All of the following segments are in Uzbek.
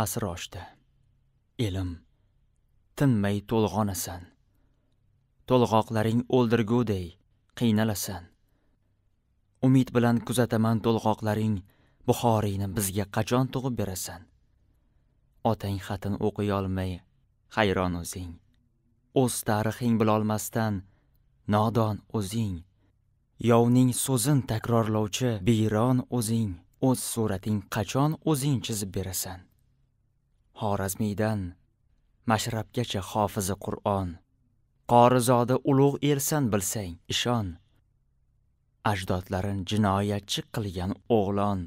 asr ochdi ilm tinmay to'lg'onasan to'lg'oqlaring o'ldirguday qiynalasan umid bilan kuzataman to'lg'oqlaring buxoriyni bizga qachon tug'ib berasan otang xatin o'qiy olmay hayron o'zing o'z tarixing bilolmasdan nodon o'zing yovning so'zin takrorlovchi biyron o'zing o'z surating qachon o'zing chizib berasan xorazmiydan mashrabgacha hofizi qur'on qorizoda ulug' ersan bilsang ishon ajdodlarin jinoyatchi qilgan o'g'lon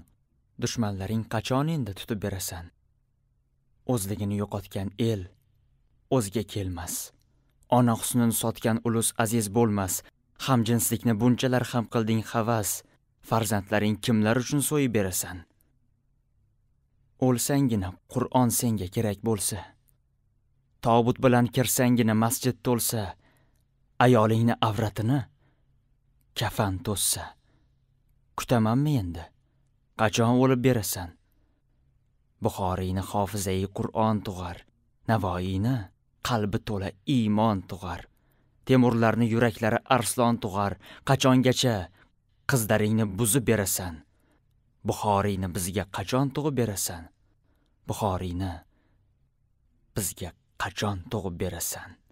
dushmanlaring qachon endi tutib berasan o'zligini yo'qotgan el o'ziga kelmas ona husnini sotgan ulus aziz bo'lmas hamjinslikni bunchalar ham qilding havas farzandlaring kimlar uchun so'yib berasan o'lsanggina qur'on senga kerak bo'lsa tobut bilan kirsanggina masjid to'lsa ayolingni avratini kafan to'ssa kutamanmi endi qachon o'lib berasan buxoriyni hofizai qur'on tug'ar navoiyni qalbi to'la iymon tug'ar temurlarni yuraklari arslon tug'ar qachongacha qizlaringni buzib berasan buxoriyni bizga qachon tug'ib berasan buxoriyni bizga qachon tug'ib berasan